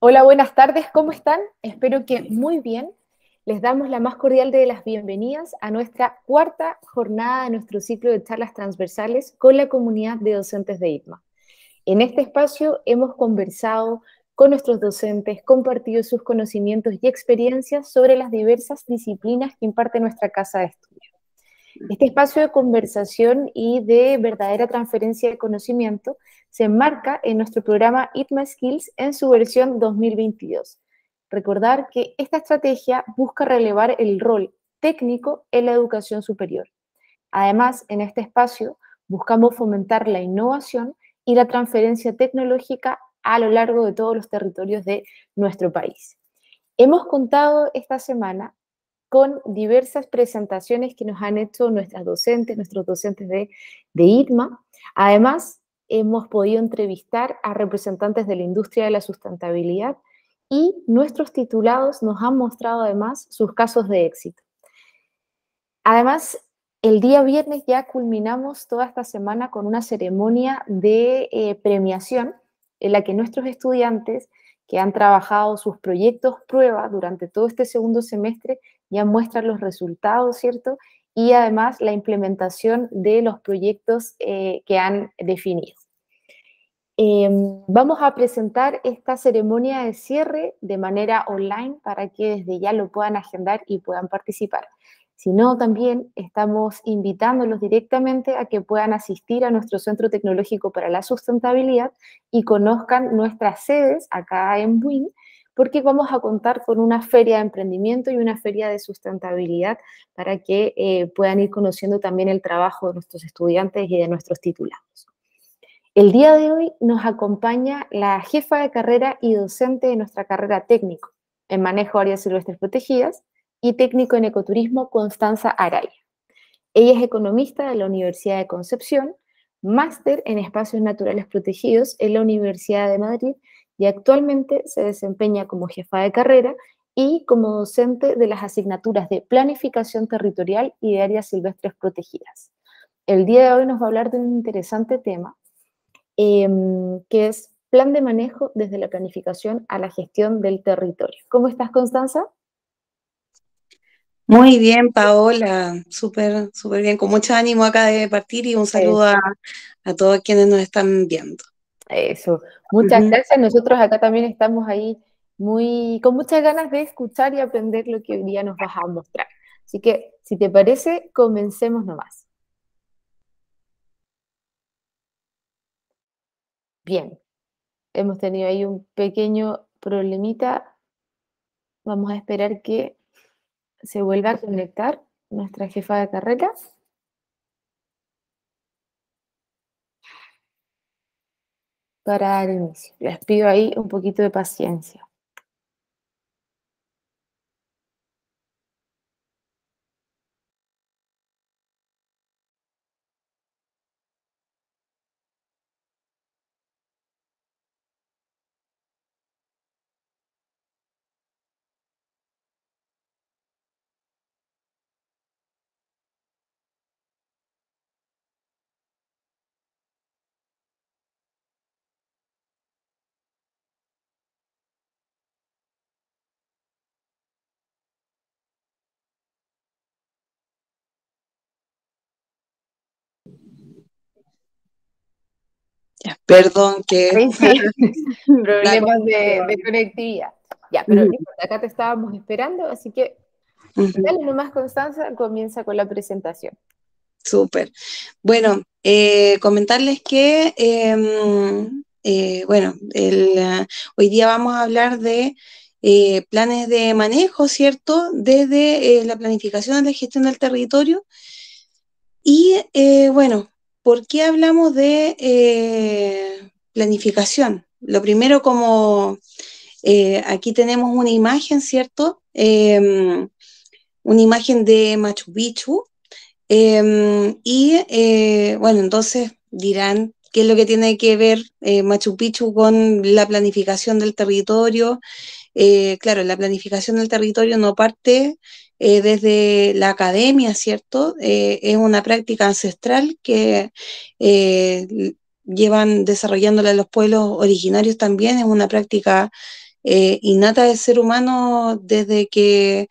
Hola, buenas tardes, ¿cómo están? Espero que muy bien. Les damos la más cordial de las bienvenidas a nuestra cuarta jornada de nuestro ciclo de charlas transversales con la comunidad de docentes de ITMA. En este espacio hemos conversado con nuestros docentes, compartido sus conocimientos y experiencias sobre las diversas disciplinas que imparte nuestra casa de estudios. Este espacio de conversación y de verdadera transferencia de conocimiento se enmarca en nuestro programa It Skills en su versión 2022. Recordar que esta estrategia busca relevar el rol técnico en la educación superior. Además, en este espacio buscamos fomentar la innovación y la transferencia tecnológica a lo largo de todos los territorios de nuestro país. Hemos contado esta semana con diversas presentaciones que nos han hecho nuestras docentes, nuestros docentes de, de ITMA. Además, hemos podido entrevistar a representantes de la industria de la sustentabilidad y nuestros titulados nos han mostrado además sus casos de éxito. Además, el día viernes ya culminamos toda esta semana con una ceremonia de eh, premiación en la que nuestros estudiantes que han trabajado sus proyectos prueba durante todo este segundo semestre ya muestran los resultados, ¿cierto? Y además la implementación de los proyectos eh, que han definido. Em, vamos a presentar esta ceremonia de cierre de manera online para que desde ya lo puedan agendar y puedan participar. Si no, también estamos invitándolos directamente a que puedan asistir a nuestro Centro Tecnológico para la Sustentabilidad y conozcan nuestras sedes acá en win, porque vamos a contar con una feria de emprendimiento y una feria de sustentabilidad para que eh, puedan ir conociendo también el trabajo de nuestros estudiantes y de nuestros titulados. El día de hoy nos acompaña la jefa de carrera y docente de nuestra carrera técnico en manejo de áreas silvestres protegidas y técnico en ecoturismo Constanza Araya. Ella es economista de la Universidad de Concepción, máster en espacios naturales protegidos en la Universidad de Madrid y actualmente se desempeña como jefa de carrera y como docente de las asignaturas de Planificación Territorial y de Áreas Silvestres Protegidas. El día de hoy nos va a hablar de un interesante tema, em, que es plan de manejo desde la planificación a la gestión del territorio. ¿Cómo estás, Constanza? Muy bien, Paola, súper, súper bien, con mucho ánimo acá de partir y un saludo a todos quienes nos están viendo. Eso, pues muchas gracias. Nosotros acá también estamos ahí muy con muchas ganas de escuchar y aprender lo que hoy día nos vas a mostrar. Así que, si te parece, comencemos nomás. Bien, hemos tenido ahí un pequeño problemita. Vamos a esperar que se vuelva a conectar nuestra jefa de carreras. para dar inicio. Les pido ahí un poquito de paciencia. Perdón que... Problemas de, conectividad. Ya, pero acá te estábamos esperando, así que dale nomás, Constanza, comienza con la presentación. Súper. Bueno, eh, comentarles que, em, eh, bueno, hoy día vamos a hablar de eh, planes de manejo, ¿cierto? Desde la planificación de la gestión del territorio. Y bueno, ¿Por qué hablamos de eh, planificación? Lo primero como eh, aquí tenemos una imagen, ¿cierto? Em, una imagen de Machu Picchu. Em, y eh, bueno, entonces dirán qué es lo que tiene que ver Machu Picchu con la planificación del territorio eh, claro, la planificación del territorio no parte eh, desde la academia, ¿cierto? Eh, es una práctica ancestral que llevan desarrollándola los pueblos originarios también, es una práctica innata del ser humano desde que,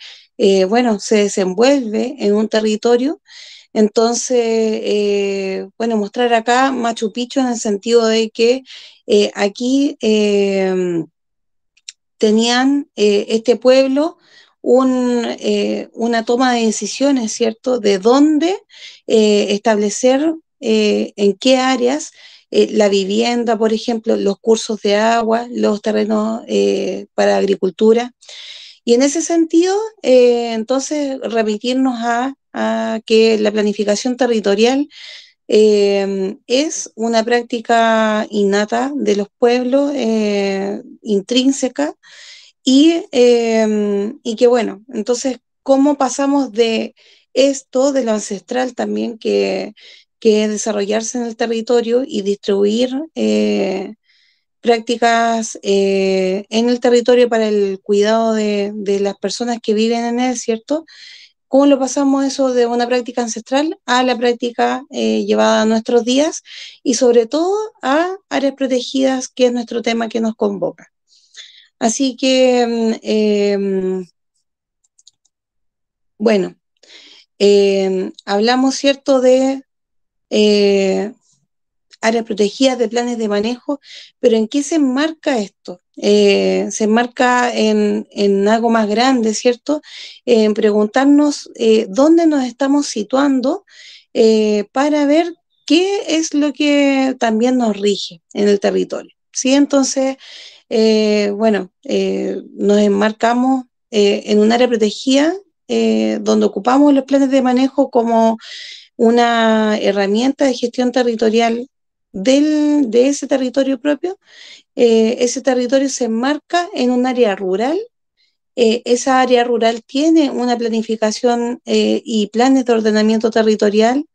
bueno, se desenvuelve en un territorio. Entonces, bueno, mostrar acá Machu Picchu en el sentido de que aquí tenían eh, este pueblo eh, una toma de decisiones, ¿cierto? De dónde eh, establecer en qué áreas la vivienda, por ejemplo, los cursos de agua, los terrenos para agricultura. Y en ese sentido, entonces, remitirnos a que la planificación territorial Em, es una práctica innata de los pueblos, eh, intrínseca, y, em, y, que bueno, entonces, ¿cómo pasamos de esto, de lo ancestral también, que, que es desarrollarse en el territorio y distribuir eh, prácticas eh, en el territorio para el cuidado de, de las personas que viven en él, ¿cierto? cómo lo pasamos eso de una práctica ancestral a la práctica eh, llevada a nuestros días y sobre todo a áreas protegidas, que es nuestro tema que nos convoca. Así que, mm, em, bueno, em, hablamos, ¿cierto?, de eh, áreas protegidas, de planes de manejo, pero ¿en qué se enmarca esto? Eh, se enmarca en, algo más grande, ¿cierto? en preguntarnos eh, dónde nos estamos situando eh, para ver qué es lo que también nos rige en el territorio. ¿sí? Entonces, bueno, nos enmarcamos en un área protegida donde ocupamos los planes de manejo como una herramienta de gestión territorial de ese territorio propio eh, ese territorio se enmarca en un área rural. Eh, esa área rural tiene una planificación eh, y planes de ordenamiento territorial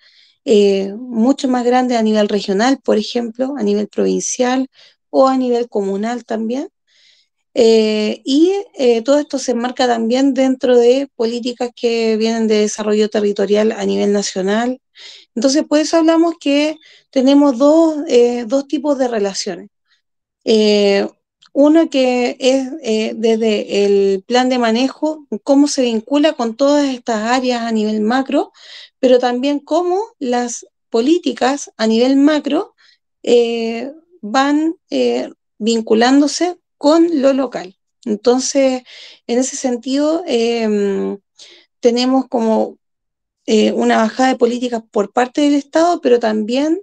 mucho más grande a nivel regional, por ejemplo, a nivel provincial o a nivel comunal también. y todo esto se enmarca también dentro de políticas que vienen de desarrollo territorial a nivel nacional. Entonces, por eso hablamos que tenemos dos, dos tipos de relaciones eh, uno que es eh, desde el plan de manejo, cómo se vincula con todas estas áreas a nivel macro, pero también cómo las políticas a nivel macro eh, van vinculándose con lo local. Entonces, en ese sentido, em, tenemos como una bajada de políticas por parte del Estado, pero también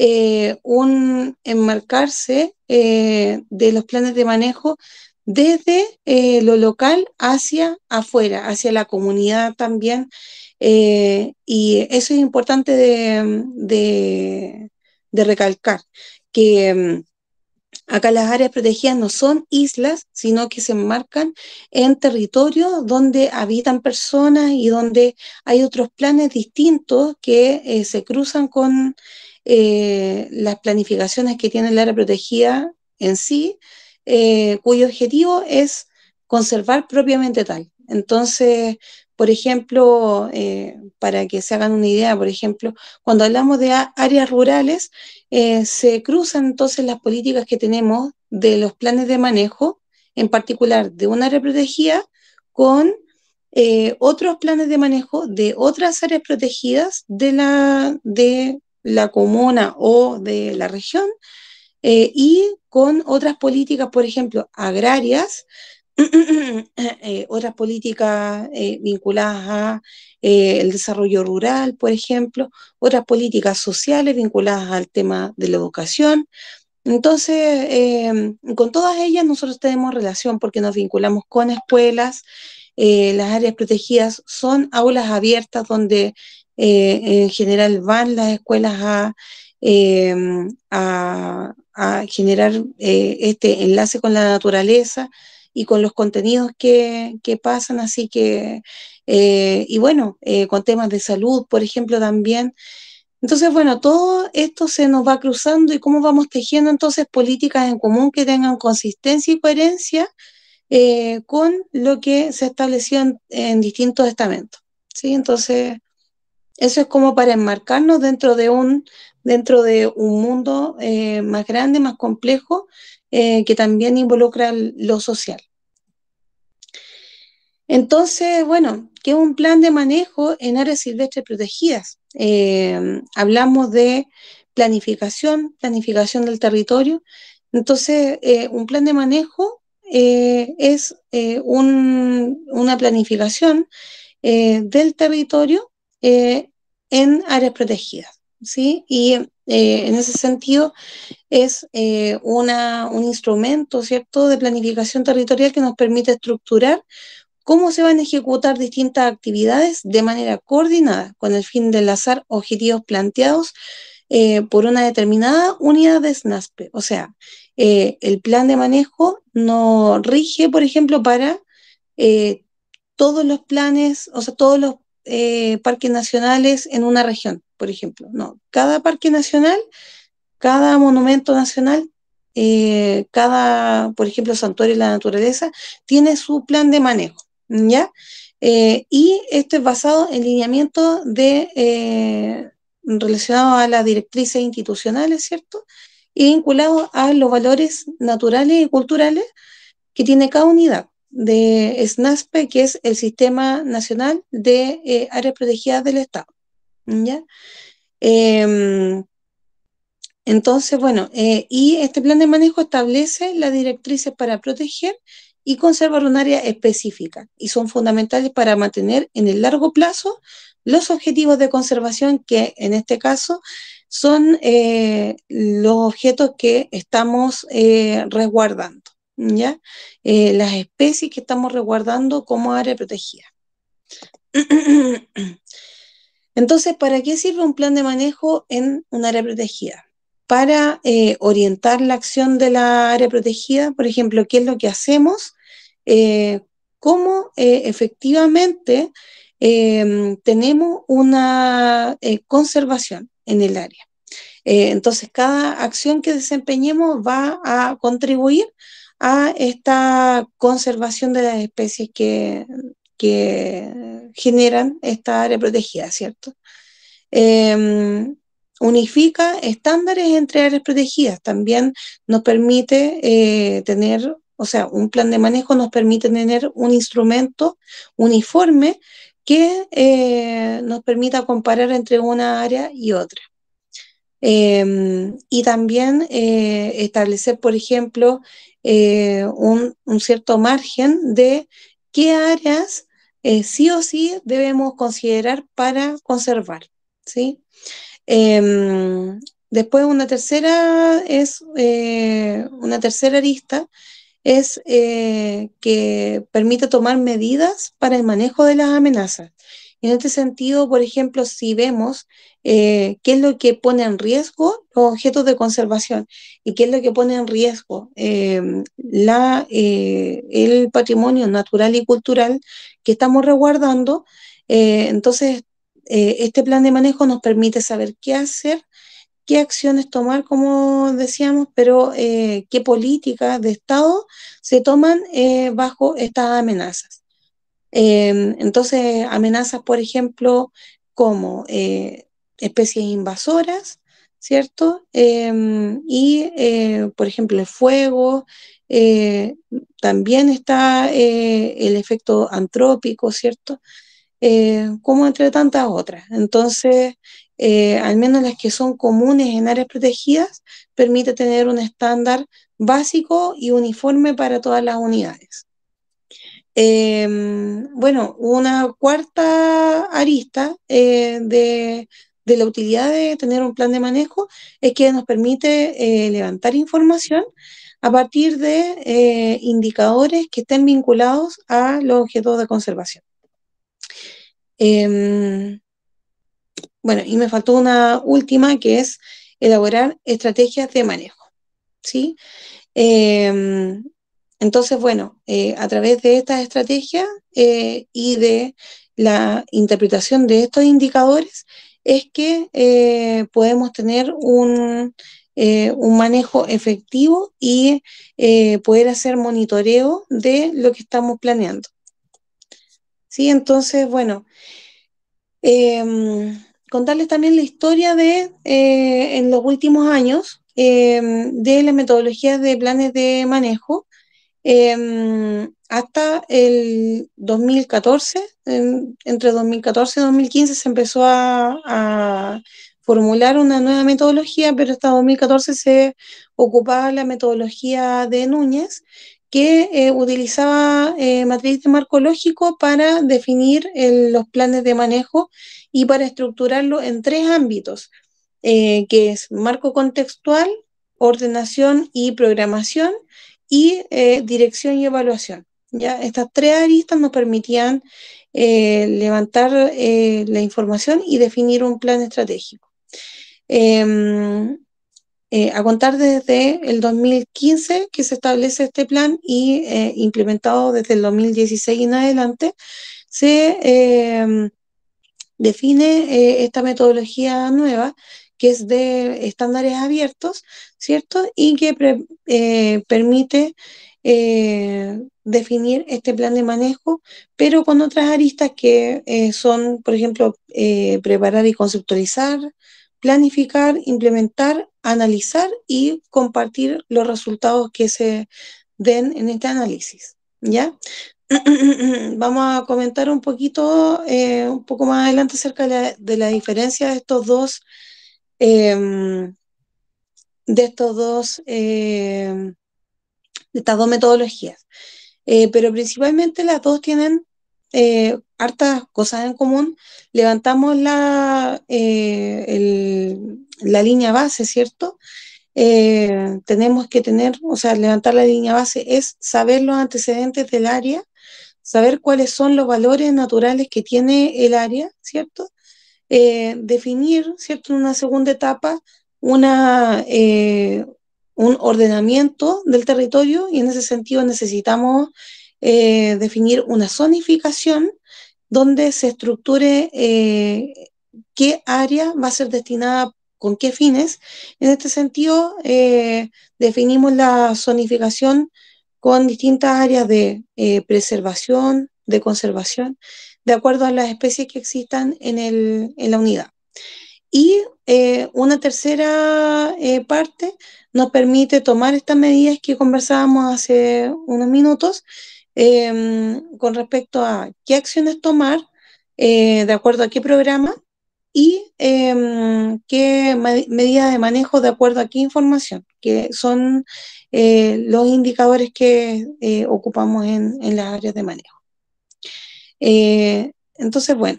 eh, un enmarcarse eh, de los planes de manejo desde eh, lo local hacia afuera, hacia la comunidad también. y eso es importante de, recalcar, que mm, Acá las áreas protegidas no son islas, sino que se enmarcan en territorios donde habitan personas y donde hay otros planes distintos que se cruzan con eh, las planificaciones que tiene el área protegida en sí, eh, cuyo objetivo es conservar propiamente tal. Entonces, por ejemplo, eh, para que se hagan una idea, por ejemplo, cuando hablamos de áreas rurales, se cruzan entonces las políticas que tenemos de los planes de manejo, en particular de un área protegida, con otros planes de manejo de otras áreas protegidas de, la, de la comuna o de la región, eh, y con otras políticas, por ejemplo, agrarias, eh, otras políticas eh, vinculadas al desarrollo rural, por ejemplo, otras políticas sociales vinculadas al tema de la educación. Entonces, con todas ellas nosotros tenemos relación porque nos vinculamos con escuelas, las áreas protegidas son aulas abiertas donde eh, en general van las escuelas a, eh, generar eh, este enlace con la naturaleza y con los contenidos que, pasan, así que, y bueno, con temas de salud, por ejemplo, también. Entonces, bueno, todo esto se nos va cruzando y cómo vamos tejiendo entonces políticas en común que tengan consistencia y coherencia con lo que se estableció en, en distintos estamentos. ¿sí? Entonces, eso es como para enmarcarnos dentro de un, dentro de un mundo eh, más grande, más complejo, eh, que también involucra lo social. Entonces, bueno, ¿qué es un plan de manejo en áreas silvestres protegidas? Eh, hablamos de planificación, planificación del territorio. Entonces, un plan de manejo es una planificación del territorio eh, en áreas protegidas. ¿sí? Y eh, en ese sentido es eh, una, un instrumento ¿cierto? de planificación territorial que nos permite estructurar cómo se van a ejecutar distintas actividades de manera coordinada con el fin de enlazar objetivos planteados por una determinada unidad de SNASPE. O sea, el plan de manejo no rige, por ejemplo, para todos los planes, o sea, todos los eh, parques nacionales en una región, por ejemplo. No, cada parque nacional, cada monumento nacional, eh, cada, por ejemplo, santuario de la naturaleza, tiene su plan de manejo, ¿ya? Eh, y esto es basado en lineamiento de, relacionado a las directrices institucionales, ¿cierto? Y vinculado a los valores naturales y culturales que tiene cada unidad de SNASPE, que es el Sistema Nacional de eh, Áreas Protegidas del Estado. Em, entonces, bueno, eh, y este plan de manejo establece las directrices para proteger y conservar un área específica y son fundamentales para mantener en el largo plazo los objetivos de conservación que en este caso son eh, los objetos que estamos resguardando. ¿ya? Eh, las especies que estamos resguardando como área protegida. Entonces, ¿para qué sirve un plan de manejo en un área protegida? Para eh, orientar la acción de la área protegida, por ejemplo, qué es lo que hacemos, eh, cómo efectivamente em, tenemos una conservación en el área. entonces, cada acción que desempeñemos va a contribuir a esta conservación de las especies que, que generan esta área protegida, ¿cierto? Em, unifica estándares entre áreas protegidas, también nos permite eh, tener, o sea, un plan de manejo nos permite tener un instrumento uniforme que eh, nos permita comparar entre una área y otra. Em, y también eh, establecer, por ejemplo, eh, un, cierto margen de qué áreas eh, sí o sí debemos considerar para conservar. ¿sí? Em, después una tercera es eh, una tercera arista es que permite tomar medidas para el manejo de las amenazas. En este sentido, por ejemplo, si vemos eh, qué es lo que pone en riesgo los objetos de conservación y qué es lo que pone en riesgo eh, eh, el patrimonio natural y cultural que estamos resguardando, entonces este plan de manejo nos permite saber qué hacer qué acciones tomar, como decíamos, pero qué políticas de Estado se toman bajo estas amenazas. Em, entonces, amenazas, por ejemplo, como eh, especies invasoras, ¿cierto? Em, y, eh, por ejemplo, el fuego, eh, también está el efecto antrópico, ¿cierto? como entre tantas otras. Entonces, al menos las que son comunes en áreas protegidas, permite tener un estándar básico y uniforme para todas las unidades. Em, bueno, una cuarta arista eh, de, la utilidad de tener un plan de manejo es que nos permite eh, levantar información a partir de eh, indicadores que estén vinculados a los objetos de conservación. Em, bueno, y me faltó una última que es elaborar estrategias de manejo. ¿sí? Em, entonces, bueno, eh, a través de estas estrategias eh, y de la interpretación de estos indicadores es que eh, podemos tener un, manejo efectivo y poder hacer monitoreo de lo que estamos planeando. ¿Sí? Entonces, bueno, em, contarles también la historia de en los últimos años em, de la metodología de planes de manejo Em, hasta el 2014, em, entre 2014 y 2015 se empezó a, formular una nueva metodología, pero hasta 2014 se ocupaba la metodología de Núñez, que eh, utilizaba eh, matriz de marco lógico para definir eh, los planes de manejo y para estructurarlo en tres ámbitos, eh, que es marco contextual, ordenación y programación, y eh, dirección y evaluación. ¿ya? Estas tres aristas nos permitían eh, levantar eh, la información y definir un plan estratégico. Em, a contar desde el 2015 que se establece este plan y implementado desde el 2016 en adelante, se em, define esta metodología nueva que es de estándares abiertos, ¿cierto? Y que eh, permite eh, definir este plan de manejo, pero con otras aristas que eh, son, por ejemplo, preparar y conceptualizar, planificar, implementar, analizar y compartir los resultados que se den en este análisis. ¿Ya? Vamos a comentar un poquito, un poco más adelante acerca de la, de la diferencia de estos dos Em, de, estos dos, em, de estas dos metodologías. Eh, pero principalmente las dos tienen eh, hartas cosas en común. Levantamos la, eh, la línea base, ¿cierto? tenemos que tener, o sea, levantar la línea base es saber los antecedentes del área, saber cuáles son los valores naturales que tiene el área, ¿cierto? Eh, definir, ¿cierto?, en una segunda etapa, una, eh, un ordenamiento del territorio y en ese sentido necesitamos eh, definir una zonificación donde se estructure qué área va a ser destinada con qué fines. En este sentido, definimos la zonificación con distintas áreas de preservación, de conservación, de acuerdo a las especies que existan en, el, en la unidad. Y eh, una tercera eh, parte nos permite tomar estas medidas que conversábamos hace unos minutos em, con respecto a qué acciones tomar, eh, de acuerdo a qué programa y em, qué medidas de manejo de acuerdo a qué información, que son los indicadores que ocupamos en, en las áreas de manejo. Eh, entonces, bueno,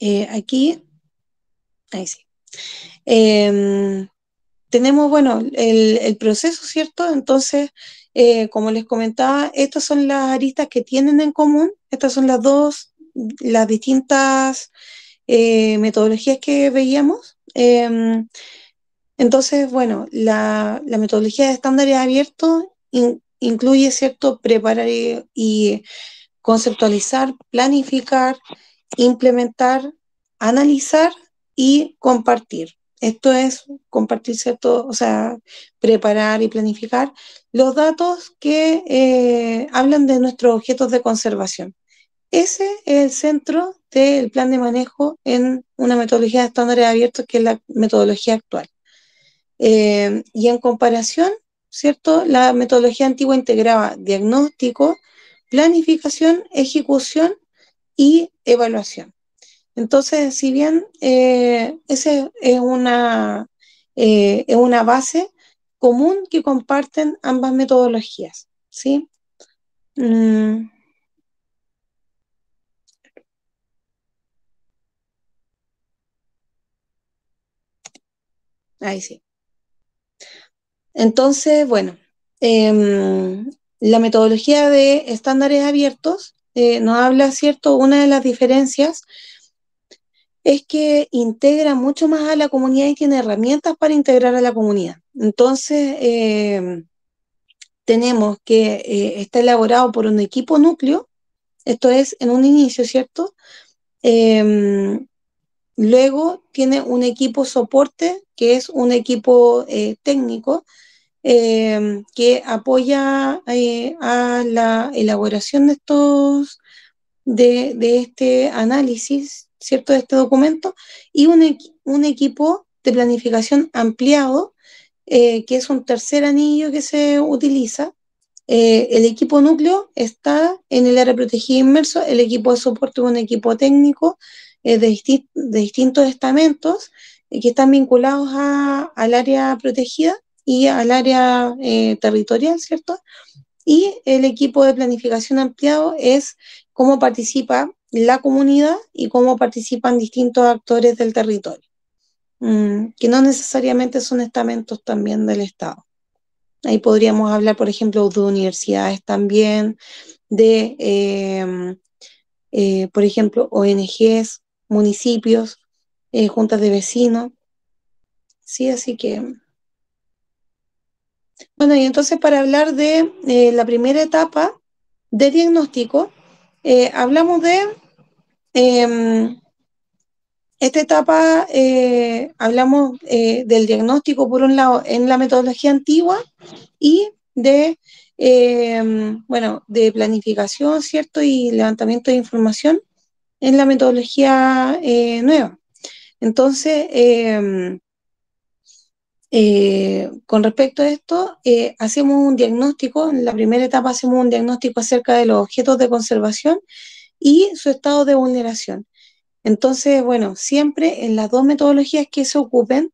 eh, aquí, ahí sí. Em, tenemos, bueno, el, proceso, ¿cierto? Entonces, eh, como les comentaba, estas son las aristas que tienen en común, estas son las dos, las distintas metodologías que veíamos. Em, entonces, bueno, la, metodología de estándares abiertos incluye, ¿cierto?, preparar y conceptualizar, planificar, implementar, analizar y compartir. Esto es compartir, ¿cierto? O sea, preparar y planificar los datos que eh, hablan de nuestros objetos de conservación. Ese es el centro del plan de manejo en una metodología de estándares abiertos que es la metodología actual. Eh, y en comparación, ¿cierto? La metodología antigua integraba diagnóstico, planificación, ejecución y evaluación. Entonces, si bien eh, esa es una, eh, es una base común que comparten ambas metodologías, ¿sí? Mm. Ahí sí. Entonces, bueno, em, la metodología de estándares abiertos eh, nos habla, ¿cierto? Una de las diferencias es que integra mucho más a la comunidad y tiene herramientas para integrar a la comunidad. Entonces, em, tenemos que eh, está elaborado por un equipo núcleo, esto es en un inicio, ¿cierto? Em, luego tiene un equipo soporte, que es un equipo eh, técnico, Em, que apoya eh, a la elaboración de estos de, este análisis, ¿cierto? De este documento, y un, equipo de planificación ampliado, eh, que es un tercer anillo que se utiliza. Eh, el equipo núcleo está en el área protegida e inmerso, el equipo de soporte es un equipo técnico de, distintos estamentos que están vinculados a, al área protegida y al área eh, territorial, ¿cierto? Y el equipo de planificación ampliado es cómo participa la comunidad y cómo participan distintos actores del territorio, mm, que no necesariamente son estamentos también del Estado. Ahí podríamos hablar, por ejemplo, de universidades también, de, em, eh, por ejemplo, ONGs, municipios, eh, juntas de vecinos. Sí, así que bueno, y entonces para hablar de eh, la primera etapa de diagnóstico, eh, hablamos de em, esta etapa, eh, hablamos del diagnóstico por un lado en la metodología antigua y de, em, bueno, de planificación, ¿cierto? Y levantamiento de información en la metodología nueva. Entonces, em, eh, con respecto a esto, eh, hacemos un diagnóstico, en la primera etapa hacemos un diagnóstico acerca de los objetos de conservación y su estado de vulneración. Entonces, bueno, siempre en las dos metodologías que se ocupen,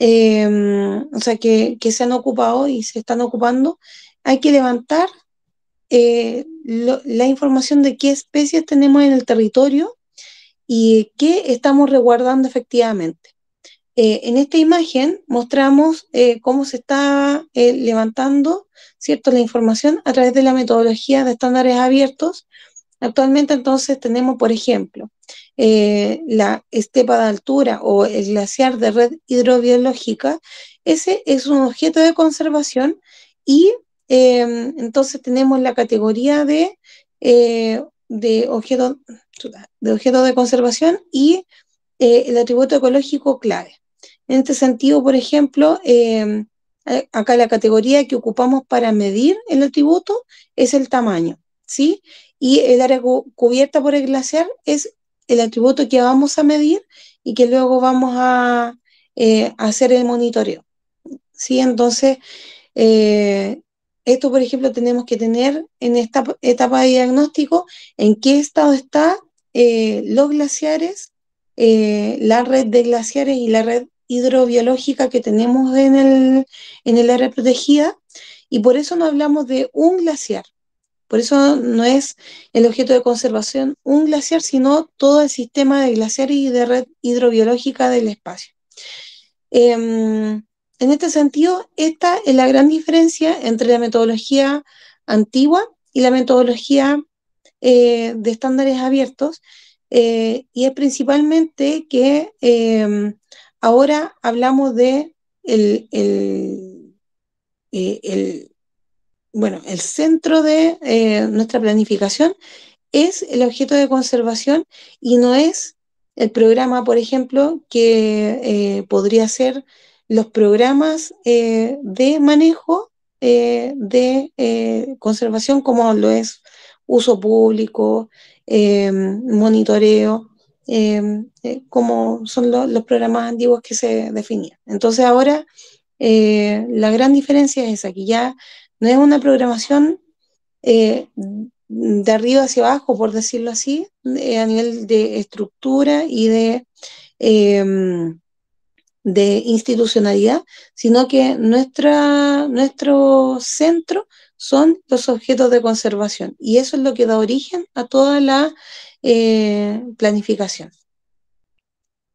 em, o sea, que, se han ocupado y se están ocupando, hay que levantar eh, la información de qué especies tenemos en el territorio y qué estamos resguardando efectivamente. Eh, en esta imagen mostramos eh, cómo se está eh, levantando ¿cierto? la información a través de la metodología de estándares abiertos. Actualmente entonces tenemos, por ejemplo, la estepa de altura o el glaciar de red hidrobiológica. Ese es un objeto de conservación y em, entonces tenemos la categoría de, de, objeto, de de conservación y el atributo ecológico clave. En este sentido, por ejemplo, eh, eh, acá la categoría que ocupamos para medir el atributo es el tamaño, ¿sí? Y el área cubierta por el glaciar es el atributo que vamos a medir y que luego vamos a eh, hacer el monitoreo, ¿sí? Entonces, esto, por ejemplo, tenemos que tener en esta etapa de diagnóstico en qué estado están los glaciares, la red de glaciares y la red hidrobiológica que tenemos en el, en el área protegida y por eso no hablamos de un glaciar. Por eso no es el objeto de conservación un glaciar, sino todo el sistema de glaciar y de red hidrobiológica del espacio. Em, en este sentido, esta es la gran diferencia entre la metodología antigua y la metodología eh, de estándares abiertos, eh, y es principalmente que em, Ahora hablamos de eh, el, bueno, el centro de eh, nuestra planificación es el objeto de conservación y no es el programa, por ejemplo, que eh, podría ser los programas de manejo de conservación como lo es uso público, monitoreo, Em, eh, como son los programas antiguos que se definían. Entonces ahora eh, la gran diferencia es esa, que ya no es una programación eh, de arriba hacia abajo, por decirlo así, a nivel de estructura y de, em, de institucionalidad, sino que nuestra, nuestro centro son los objetos de conservación. Y eso es lo que da origen a toda la eh, planificación.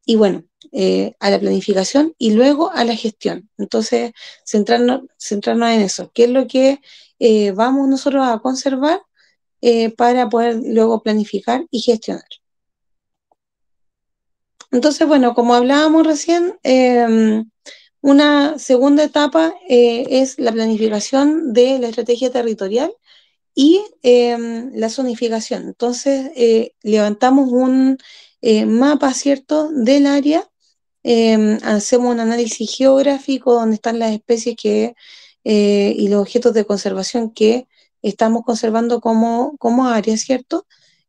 Y bueno, eh, a la planificación y luego a la gestión. Entonces, centrarnos, centrarnos en eso, qué es lo que eh, vamos nosotros a conservar para poder luego planificar y gestionar. Entonces, bueno, como hablábamos recién, em, una segunda etapa es la planificación de la estrategia territorial y em, la zonificación. Entonces, eh, levantamos un eh, mapa, ¿cierto?, del área, em, hacemos un análisis geográfico donde están las especies que, eh, y los objetos de conservación que estamos conservando como, como área, ¿cierto?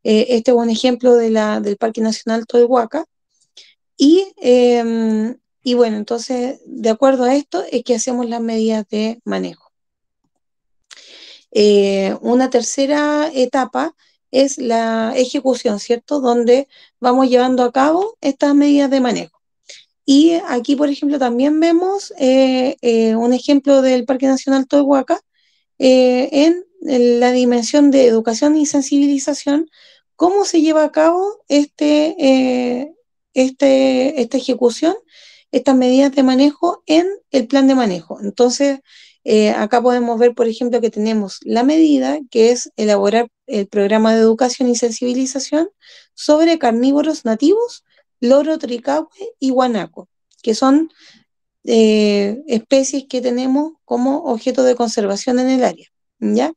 este es un ejemplo del Parque Nacional Tolhuaca. Y, em, y bueno, entonces, de acuerdo a esto, es que hacemos las medidas de manejo. Eh, una tercera etapa es la ejecución, ¿cierto? Donde vamos llevando a cabo estas medidas de manejo. Y aquí, por ejemplo, también vemos eh, eh, un ejemplo del Parque Nacional Tohuaca en, la dimensión de educación y sensibilización, cómo se lleva a cabo este, este, esta ejecución, estas medidas de manejo en el plan de manejo. Entonces, eh, acá podemos ver, por ejemplo, que tenemos la medida, que es elaborar el programa de educación y sensibilización sobre carnívoros nativos, loro tricahue y guanaco, que son eh, especies que tenemos como objeto de conservación en el área. ¿ya?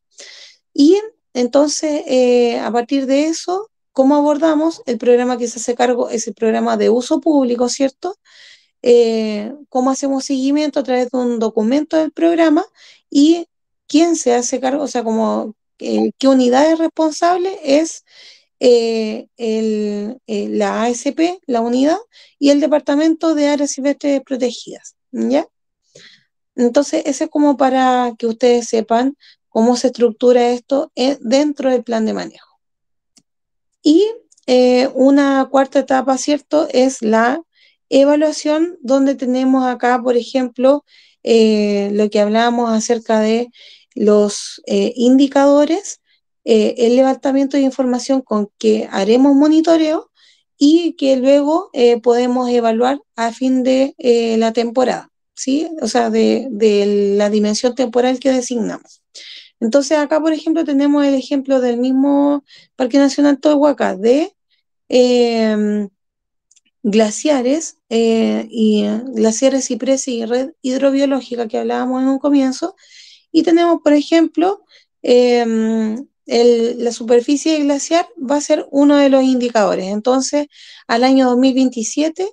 Y entonces, eh, a partir de eso, ¿cómo abordamos? El programa que se hace cargo es el programa de uso público, ¿cierto? Eh, cómo hacemos seguimiento a través de un documento del programa y quién se hace cargo, o sea, como eh, qué unidad es responsable eh, es la ASP, la unidad, y el Departamento de Áreas Silvestres Protegidas, ¿ya? Entonces, ese es como para que ustedes sepan cómo se estructura esto dentro del plan de manejo. Y una cuarta etapa, ¿cierto? Es la evaluación, donde tenemos acá, por ejemplo, eh, lo que hablábamos acerca de los eh, indicadores, eh, el levantamiento de información con que haremos monitoreo y que luego podemos evaluar a fin de la temporada, ¿sí? O sea, de, la dimensión temporal que designamos. Entonces, acá, por ejemplo, tenemos el ejemplo del mismo Parque Nacional Tohuacá de em, glaciares, eh, y eh, glaciares ciprés y red hidrobiológica que hablábamos en un comienzo, y tenemos, por ejemplo, em, la superficie de glaciar va a ser uno de los indicadores. Entonces, al año 2027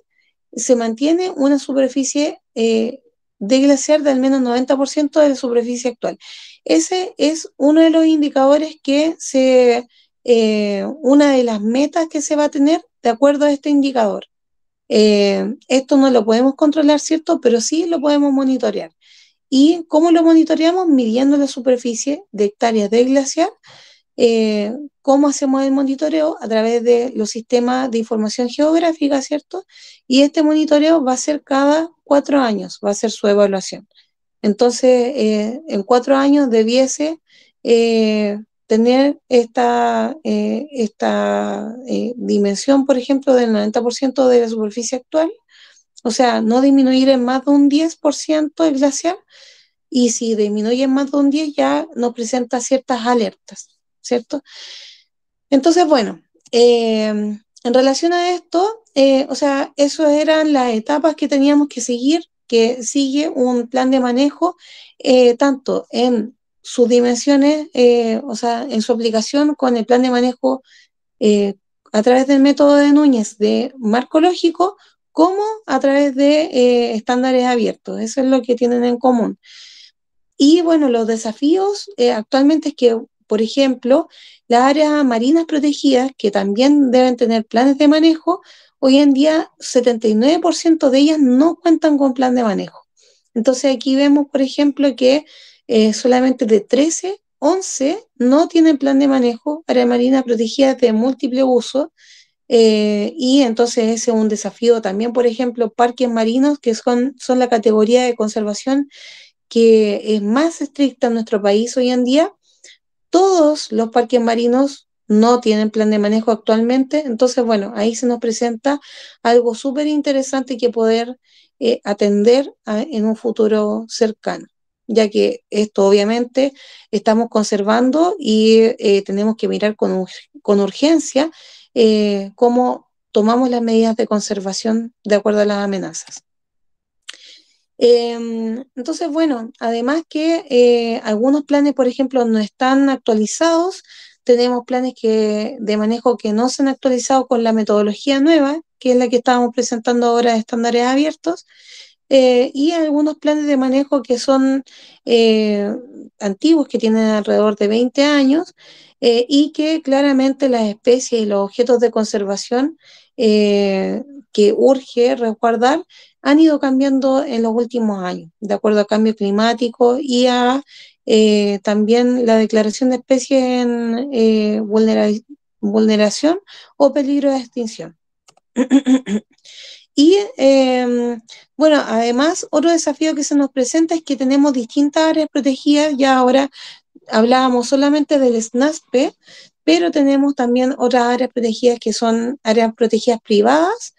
se mantiene una superficie eh, de glaciar de al menos 90% de la superficie actual. Ese es uno de los indicadores que se, una de las metas que se va a tener de acuerdo a este indicador. Eh, esto no lo podemos controlar, ¿cierto? Pero sí lo podemos monitorear. ¿Y cómo lo monitoreamos? Midiendo la superficie de hectáreas del glaciar. Eh, ¿Cómo hacemos el monitoreo? A través de los sistemas de información geográfica, ¿cierto? Y este monitoreo va a ser cada cuatro años, va a ser su evaluación. Entonces, eh, en cuatro años debiese tener esta, eh, esta eh, dimensión, por ejemplo, del 90% de la superficie actual, o sea, no disminuir en más de un 10% el glaciar, y si disminuye en más de un 10 ya nos presenta ciertas alertas, ¿cierto? Entonces, bueno, eh, en relación a esto, o sea, esas eran las etapas que teníamos que seguir, que sigue un plan de manejo, tanto en sus dimensiones, eh, o sea, en su aplicación con el plan de manejo eh, a través del método de Núñez de marco lógico, como a través de eh, estándares abiertos. Eso es lo que tienen en común. Y bueno, los desafíos actualmente es que, por ejemplo, las áreas marinas protegidas, que también deben tener planes de manejo, hoy en día 79% de ellas no cuentan con plan de manejo. Entonces aquí vemos, por ejemplo, que eh, solamente de 13, 11 no tienen plan de manejo, área marinas protegidas de múltiple uso, eh, y entonces ese es un desafío también, por ejemplo, parques marinos, que son, son la categoría de conservación que es más estricta en nuestro país hoy en día. Todos los parques marinos no tienen plan de manejo actualmente, entonces, bueno, ahí se nos presenta algo súper interesante que poder eh, atender en un futuro cercano ya que esto obviamente estamos conservando y eh, tenemos que mirar con, urgencia eh, cómo tomamos las medidas de conservación de acuerdo a las amenazas. Em, entonces, bueno, además que eh, algunos planes, por ejemplo, no están actualizados, tenemos planes que, de manejo que no se han actualizado con la metodología nueva, que es la que estábamos presentando ahora de estándares abiertos, eh, y algunos planes de manejo que son eh, antiguos, que tienen alrededor de 20 años, eh, y que claramente las especies y los objetos de conservación que urge resguardar han ido cambiando en los últimos años, de acuerdo a cambio climático y a también la declaración de especies en vulneración o peligro de extinción. Y em, bueno, además, otro desafío que se nos presenta es que tenemos distintas áreas protegidas. Ya ahora hablábamos solamente del SNASPE, pero tenemos también otras áreas protegidas que son áreas protegidas privadas,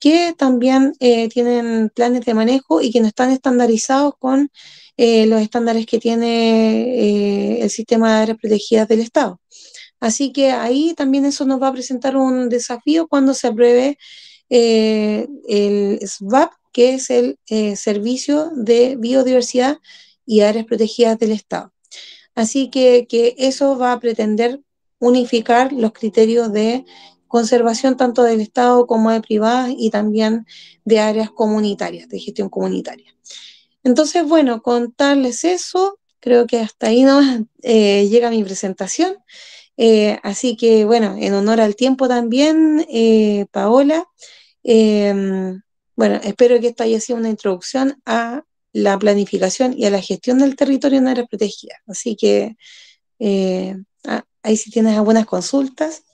que también eh, tienen planes de manejo y que no están estandarizados con eh, los estándares que tiene eh, el sistema de áreas protegidas del Estado. Así que ahí también eso nos va a presentar un desafío cuando se apruebe eh, el SVAP, que es el eh, Servicio de Biodiversidad y Áreas Protegidas del Estado. Así que, eso va a pretender unificar los criterios de conservación tanto del Estado como de privadas y también de áreas comunitarias, de gestión comunitaria. Entonces, bueno, contarles eso, creo que hasta ahí no, eh, llega mi presentación. así que, bueno, en honor al tiempo también, Paola, Em, bueno, espero que esto haya sido una introducción a la planificación y a la gestión del territorio en áreas protegidas. Así que eh, ah, ahí si tienes algunas consultas.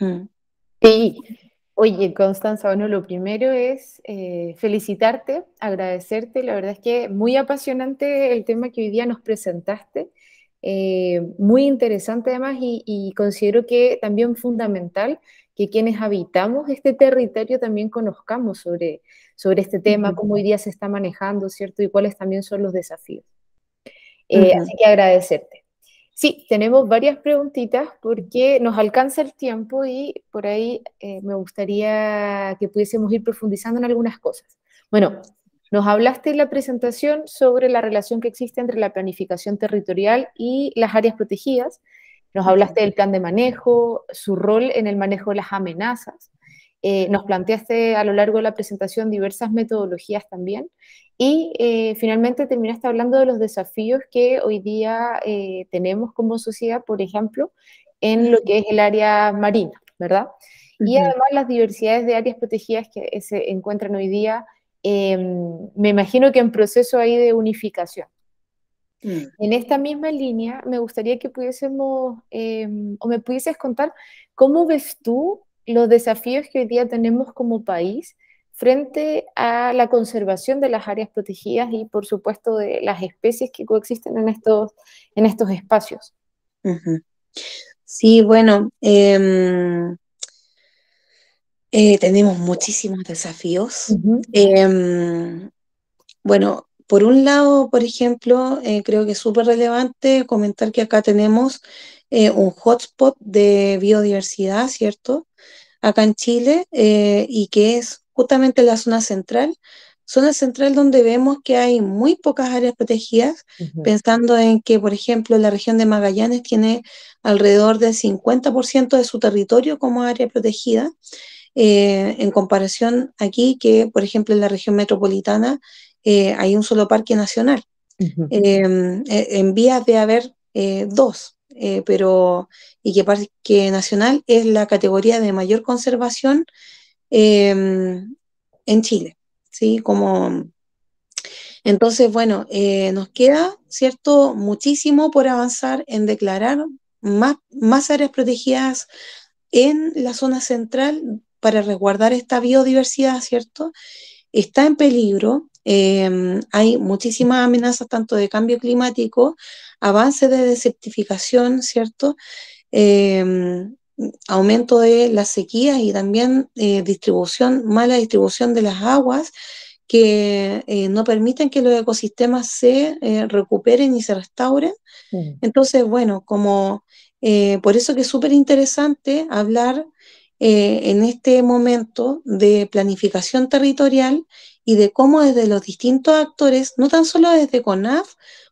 Mm. Sí, Oye, Constanza, bueno, lo primero es eh, felicitarte, agradecerte. La verdad es que muy apasionante el tema que hoy día nos presentaste. Eh, muy interesante además y, y, considero que también fundamental que quienes habitamos este territorio también conozcamos sobre, sobre este tema, cómo hoy día se está manejando, ¿cierto? Y cuáles también son los desafíos. Eh, así que agradecerte. Sí, tenemos varias preguntitas porque nos alcanza el tiempo y por ahí eh, me gustaría que pudiésemos ir profundizando en algunas cosas. Bueno, nos hablaste en la presentación sobre la relación que existe entre la planificación territorial y las áreas protegidas, nos hablaste del plan de manejo, su rol en el manejo de las amenazas. Eh, nos planteaste a lo largo de la presentación diversas metodologías también y eh, finalmente terminaste hablando de los desafíos que hoy día eh, tenemos como sociedad, por ejemplo, en lo que es el área marina, ¿verdad? Y además las diversidades de áreas protegidas que se encuentran hoy día, em, me imagino que en proceso ahí de unificación. Mm. En esta misma línea, me gustaría que pudiésemos, em, o me pudieses contar, ¿cómo ves tú los desafíos que hoy día tenemos como país frente a la conservación de las áreas protegidas y, por supuesto, de las especies que coexisten en estos, en estos espacios? Sí, bueno, em, eh, tenemos muchísimos desafíos. Em, bueno, por un lado, por ejemplo, eh, creo que es súper relevante comentar que acá tenemos eh, un hotspot de biodiversidad, ¿cierto? Acá en Chile, eh, y que es justamente la zona central. Zona central donde vemos que hay muy pocas áreas protegidas, pensando en que, por ejemplo, la región de Magallanes tiene alrededor del 50% de su territorio como área protegida. en comparación aquí que, por ejemplo, en la región metropolitana eh, hay un solo parque nacional. Em, eh, en vías de haber eh, dos, pero y que Parque Nacional es la categoría de mayor conservación em, en Chile, ¿sí? Como, entonces, bueno, nos queda, ¿cierto?, muchísimo por avanzar en declarar más, más, áreas protegidas en la zona central para resguardar esta biodiversidad, ¿cierto? Está en peligro, Em, hay muchísimas amenazas tanto de cambio climático, avance de desertificación, ¿cierto? Em, aumento de las sequías y también eh, distribución, mala distribución de las aguas que eh, no permiten que los ecosistemas se eh, recuperen y se restauren. Mm. Entonces, bueno, como por eso que es súper interesante hablar en este momento de planificación territorial y de cómo desde los distintos actores, no tan solo desde CONAF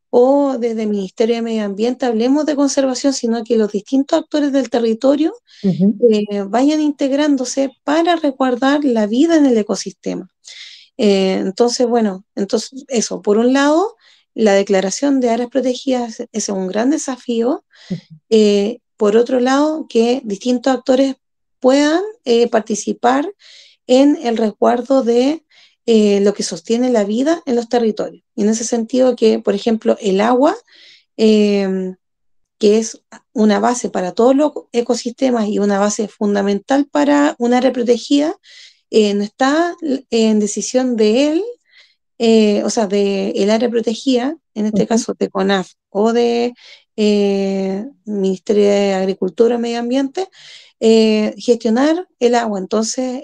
o desde el Ministerio de Medio Ambiente, hablemos de conservación, sino que los distintos actores del territorio eh, vayan integrándose para resguardar la vida en el ecosistema. Eh, entonces, bueno, entonces eso, por un lado, la declaración de áreas protegidas es un gran desafío. Eh, por otro lado, que distintos actores puedan participar en el resguardo de eh, lo que sostiene la vida en los territorios. Y en ese sentido que, por ejemplo, el agua, eh, que es una base para todos los ecosistemas y una base fundamental para un área protegida, eh, no está en decisión de él, o sea, del el área protegida, en este caso de CONAF o de Ministerio de Agricultura y Medio Ambiente, gestionar el agua. Entonces,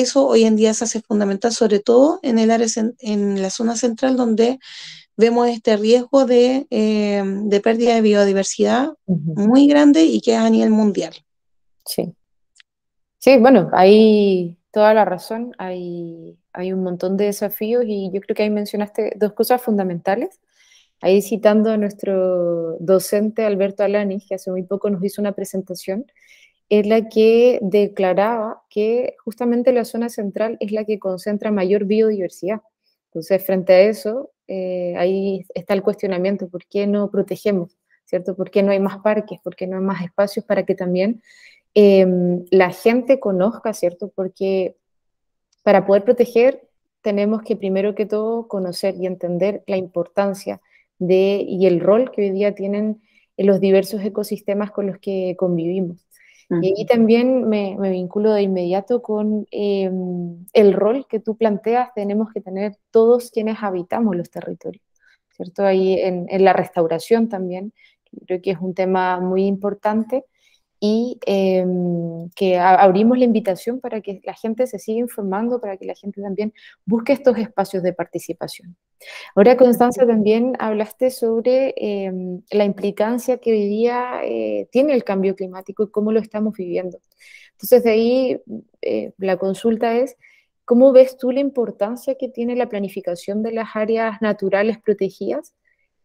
eso hoy en día se hace fundamental, sobre todo en el área en la zona central donde vemos este riesgo de, eh, pérdida de biodiversidad muy grande y que es a nivel mundial. Sí. Sí, bueno, hay toda la razón, hay, hay un montón de desafíos y yo creo que ahí mencionaste dos cosas fundamentales. Ahí citando a nuestro docente Alberto Alanis, que hace muy poco nos hizo una presentación es la que declaraba que justamente la zona central es la que concentra mayor biodiversidad. Entonces, frente a eso, eh, ahí está el cuestionamiento, ¿por qué no protegemos? ¿Cierto? ¿Por qué no hay más parques? ¿Por qué no hay más espacios para que también em, la gente conozca, ¿cierto? Porque para poder proteger tenemos que primero que todo conocer y entender la importancia de, y el rol que hoy día tienen eh, los diversos ecosistemas con los que convivimos. Y ahí también me, vinculo de inmediato con em, el rol que tú planteas, tenemos que tener todos quienes habitamos los territorios, ¿cierto? Ahí en la restauración también, creo que es un tema muy importante, y em, que abrimos la invitación para que la gente se siga informando, para que la gente también busque estos espacios de participación. Ahora, Constanza, también hablaste sobre em, la implicancia que hoy día eh, tiene el cambio climático y cómo lo estamos viviendo. Entonces, de ahí eh, la consulta es, ¿cómo ves tú la importancia que tiene la planificación de las áreas naturales protegidas?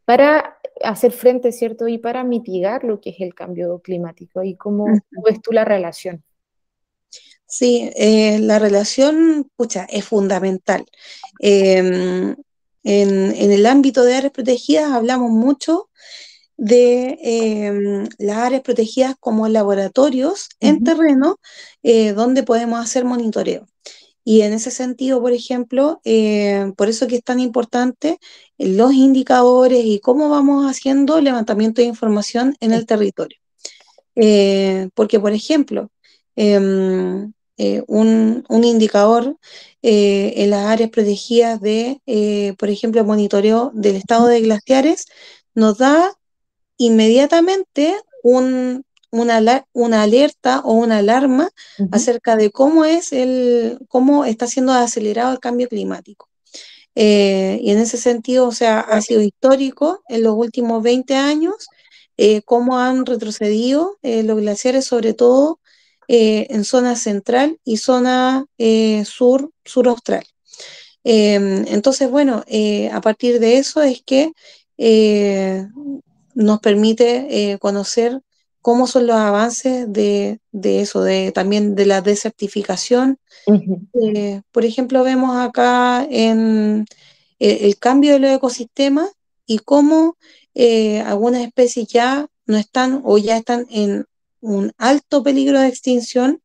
para hacer frente, ¿cierto? Y para mitigar lo que es el cambio climático. ¿Y cómo ves tú la relación? Sí, eh, la relación, escucha, es fundamental. Em, en, el ámbito de áreas protegidas hablamos mucho de em, las áreas protegidas como laboratorios en terreno eh, donde podemos hacer monitoreo. Y en ese sentido, por ejemplo, eh, por eso que es tan importante eh, los indicadores y cómo vamos haciendo levantamiento de información en el territorio. Eh, porque, por ejemplo, em, un, indicador en las áreas protegidas de, por ejemplo, monitoreo del estado de glaciares nos da inmediatamente un, una, alerta o una alarma acerca de cómo es el, cómo está siendo acelerado el cambio climático. Eh, y en ese sentido, o sea, ha sido histórico en los últimos 20 años eh, cómo han retrocedido eh, los glaciares, sobre todo en zona central y zona sur, sur austral. Em, entonces, bueno, a partir de eso es que nos permite conocer cómo son los avances de, eso, de, también de la desertificación. Eh, por ejemplo, vemos acá en eh, el, cambio de los ecosistemas y cómo eh, algunas especies ya no están o ya están en un alto peligro de extinción.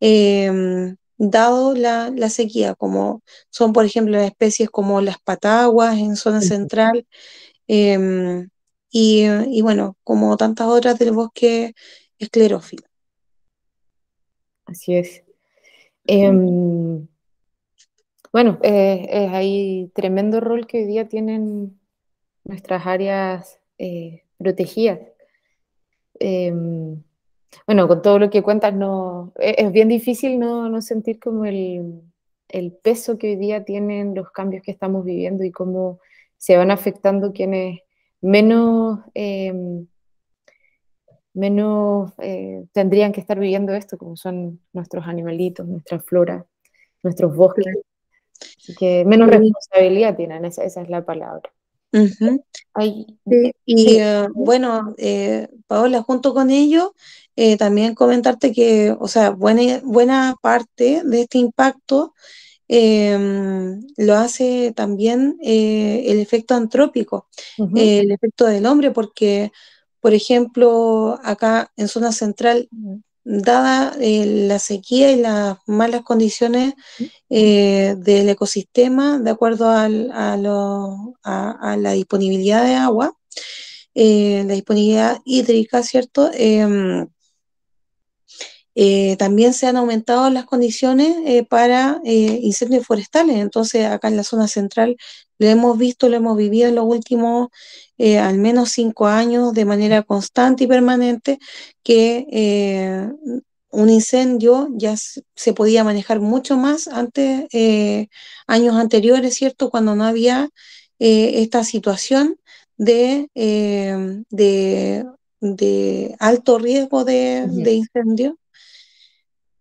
Em, dado la, sequía, como son, por ejemplo, especies como las pataguas en zona central, em, y, bueno, como tantas otras del bosque esclerófilo. Así es. Em, bueno, eh, eh, hay tremendo rol que hoy día tienen nuestras áreas eh, protegidas. Em, bueno, con todo lo que cuentas, no, e, es bien difícil no, sentir como el, peso que hoy día tienen los cambios que estamos viviendo y cómo se van afectando quienes menos, em, menos eh, tendrían que estar viviendo esto, como son nuestros animalitos, nuestra flora, nuestros bosques. que menos responsabilidad tienen, esa, es la palabra. y bueno, eh, Paola, junto con ello, eh, también comentarte que, o sea, buena, buena parte de este impacto Em, lo hace también eh, el efecto antrópico, eh, el efecto del hombre, porque, por ejemplo, acá en zona central, dada eh, la sequía y las malas condiciones del ecosistema, de acuerdo al, a, a, la disponibilidad de agua, la disponibilidad hídrica, ¿cierto? Em, eh, también se han aumentado las condiciones eh, para eh, incendios forestales. Entonces, acá en la zona central lo hemos visto, lo hemos vivido en los últimos al menos cinco años de manera constante y permanente, que un incendio ya se podía manejar mucho más antes, años anteriores, ¿cierto? Cuando no había esta situación de, de alto riesgo de, incendio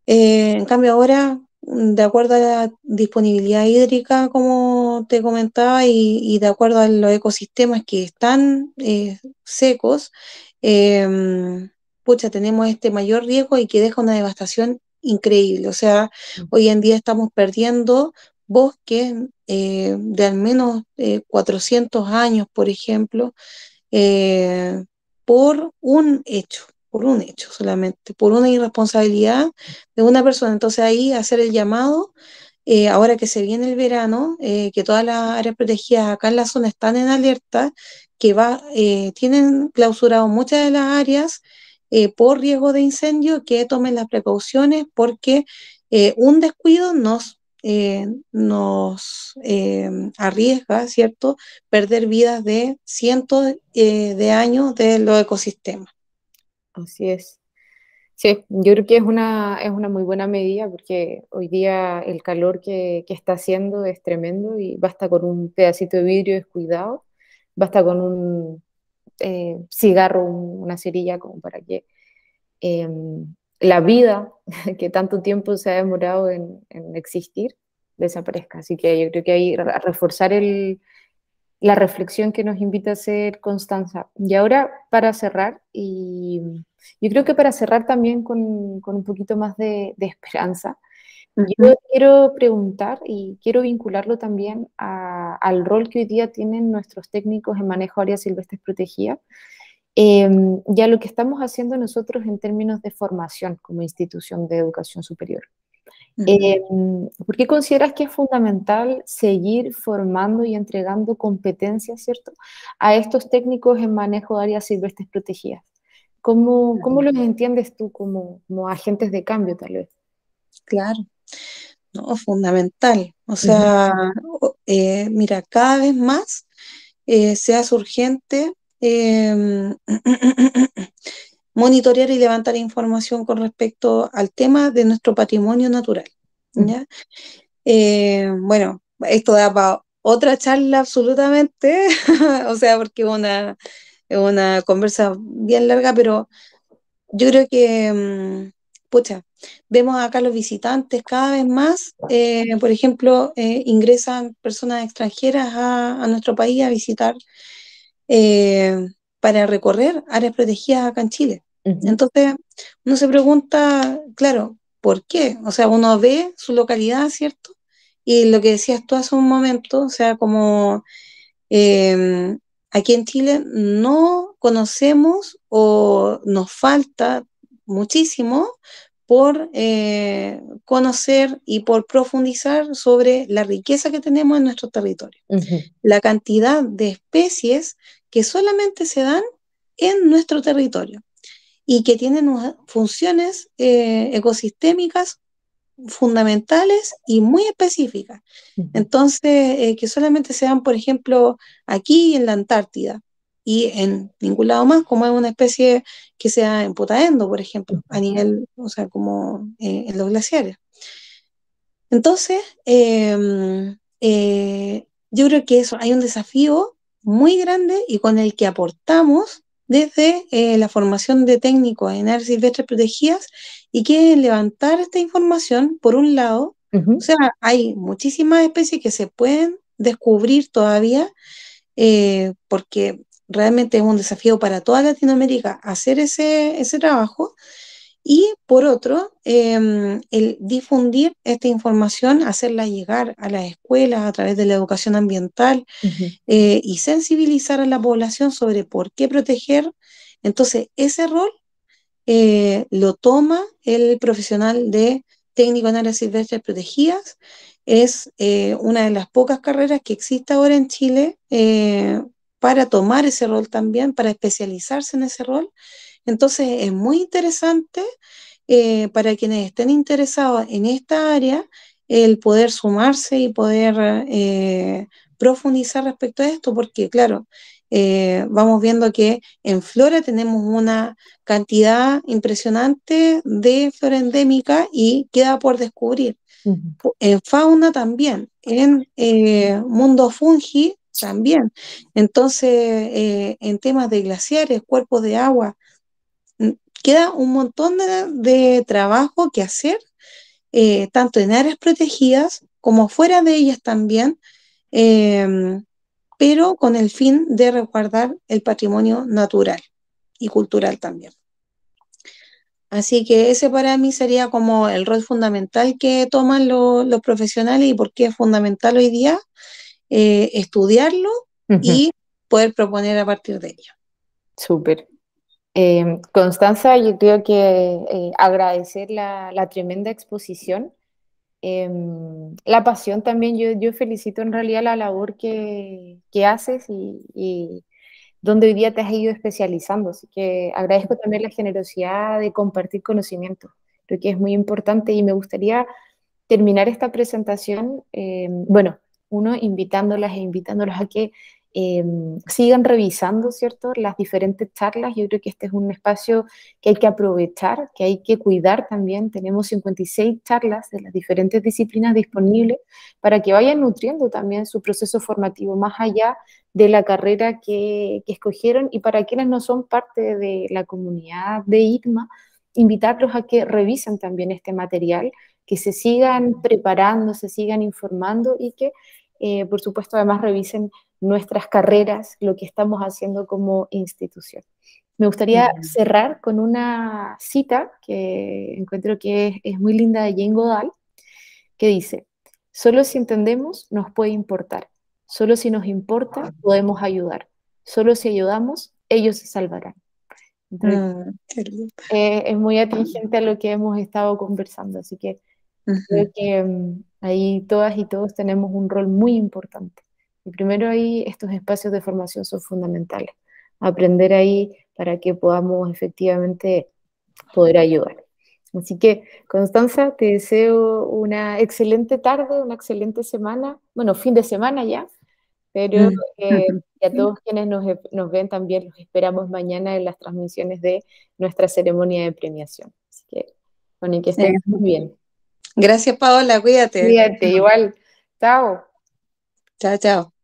eh, en cambio ahora, mm, de acuerdo a la disponibilidad hídrica, como te comentaba, y, de acuerdo a los ecosistemas que están eh, secos, em, pucha, tenemos este mayor riesgo y que deja una devastación increíble. O sea, mm. hoy en día estamos perdiendo bosques eh, de al menos 400 años, por ejemplo, por un hecho por un hecho solamente, por una irresponsabilidad de una persona. Entonces ahí hacer el llamado, eh, ahora que se viene el verano, eh, que todas las áreas protegidas acá en la zona están en alerta, que va, eh, tienen clausurado muchas de las áreas por riesgo de incendio, que tomen las precauciones porque un descuido nos, nos em, arriesga, ¿cierto?, perder vidas de cientos de años de los ecosistemas. Así es. Sí, yo creo que es una, es una muy buena medida porque hoy día el calor que, está haciendo es tremendo y basta con un pedacito de vidrio descuidado, basta con un eh, cigarro, una cerilla como para que em, la vida que tanto tiempo se ha demorado en, existir desaparezca. Así que yo creo que hay reforzar el, la reflexión que nos invita a hacer Constanza. Y ahora para cerrar, y yo creo que para cerrar también con, un poquito más de, esperanza, yo quiero preguntar y quiero vincularlo también al rol que hoy día tienen nuestros técnicos en manejo de áreas silvestres protegidas. Em, y a lo que estamos haciendo nosotros en términos de formación como institución de educación superior. Mm. Eh, ¿Por qué consideras que es fundamental seguir formando y entregando competencias, ¿cierto?, a estos técnicos en manejo de áreas silvestres protegidas. ¿Cómo, cómo los entiendes tú como, agentes de cambio, tal vez? Claro, no, fundamental. O sea, eh, mira, cada vez más eh, seas urgente em, monitorear y levantar información con respecto al tema de nuestro patrimonio natural. Mm. Eh, bueno, esto da para otra charla absolutamente, o sea, porque es una, una conversa bien larga, pero yo creo que, mm, pucha, vemos acá los visitantes cada vez más, eh, por ejemplo, eh, ingresan personas extranjeras a, nuestro país a visitar para recorrer áreas protegidas acá en Chile. Entonces, uno se pregunta, claro, ¿por qué? O sea, uno ve su localidad, ¿cierto? Y lo que decías tú hace un momento, o sea, como em, aquí en Chile no conocemos o nos falta muchísimo por eh, conocer y por profundizar sobre la riqueza que tenemos en nuestro territorio, la cantidad de especies que solamente se dan en nuestro territorio y que tienen funciones eh, ecosistémicas fundamentales y muy específicas. Entonces, eh, que solamente se sean, por ejemplo, aquí en la Antártida y en ningún lado más, como es una especie que sea en Putaendo, por ejemplo, a nivel, o sea, como eh, en los glaciares. Entonces, em, yo creo que eso, hay un desafío muy grande y con el que aportamos desde eh, la formación de técnicos en áreas silvestres protegidas y que levantar esta información, por un lado, o sea, hay muchísimas especies que se pueden descubrir todavía, eh, porque realmente es un desafío para toda Latinoamérica hacer ese, ese trabajo, y por otro, em, el difundir esta información, hacerla llegar a las escuelas a través de la educación ambiental eh, y sensibilizar a la población sobre por qué proteger. Entonces, ese rol eh, lo toma el profesional de técnico en áreas silvestres protegidas. Es eh, una de las pocas carreras que existe ahora en Chile para tomar ese rol también, para especializarse en ese rol entonces es muy interesante eh, para quienes estén interesados en esta área el poder sumarse y poder eh, profundizar respecto a esto, porque claro, eh, vamos viendo que en flora tenemos una cantidad impresionante de flora endémica y queda por descubrir. En fauna también, en mundo fungi también. Entonces, en temas de glaciares, cuerpos de agua, queda un montón de, trabajo que hacer, eh, tanto en áreas protegidas como fuera de ellas también, em, pero con el fin de resguardar el patrimonio natural y cultural también. Así que ese para mí sería como el rol fundamental que toman los profesionales y por qué es fundamental hoy día eh, estudiarlo y poder proponer a partir de ello. Súper. Em, Constanza, yo tengo que eh, agradecer la, tremenda exposición, em, la pasión también, yo, felicito en realidad la labor que, haces y, y, donde hoy día te has ido especializando, así que agradezco también la generosidad de compartir conocimiento, creo que es muy importante y me gustaría terminar esta presentación, em, bueno, uno invitándolas e invitándolos a que Em, sigan revisando, ¿cierto? Las diferentes charlas. Yo creo que este es un espacio que hay que aprovechar, que hay que cuidar también. Tenemos 56 charlas de las diferentes disciplinas disponibles para que vayan nutriendo también su proceso formativo más allá de la carrera que, que escogieron y para quienes no son parte de la comunidad de ITMA, invitarlos a que revisen también este material, que se sigan preparando, se sigan informando y que, eh, por supuesto, además revisen nuestras carreras, lo que estamos haciendo como institución. Me gustaría cerrar con una cita que encuentro que es, muy linda de Jane Godal que dice, solo si entendemos nos puede importar, solo si nos importa podemos ayudar, solo si ayudamos ellos se salvarán. Mm, eh, es muy atingente a lo que hemos estado conversando, así que creo que mm, ahí todas y todos tenemos un rol muy importante. Y primero ahí estos espacios de formación son fundamentales. Aprender ahí para que podamos efectivamente poder ayudar. Así que, Constanza, te deseo una excelente tarde, una excelente semana, bueno, fin de semana ya, pero mm. eh, a todos quienes nos, eh, nos, ven también los esperamos mañana en las transmisiones de nuestra ceremonia de premiación. Así que, con que estén muy bien. Gracias, Paola, cuídate. Cuídate, igual. Chao. Chao, chao.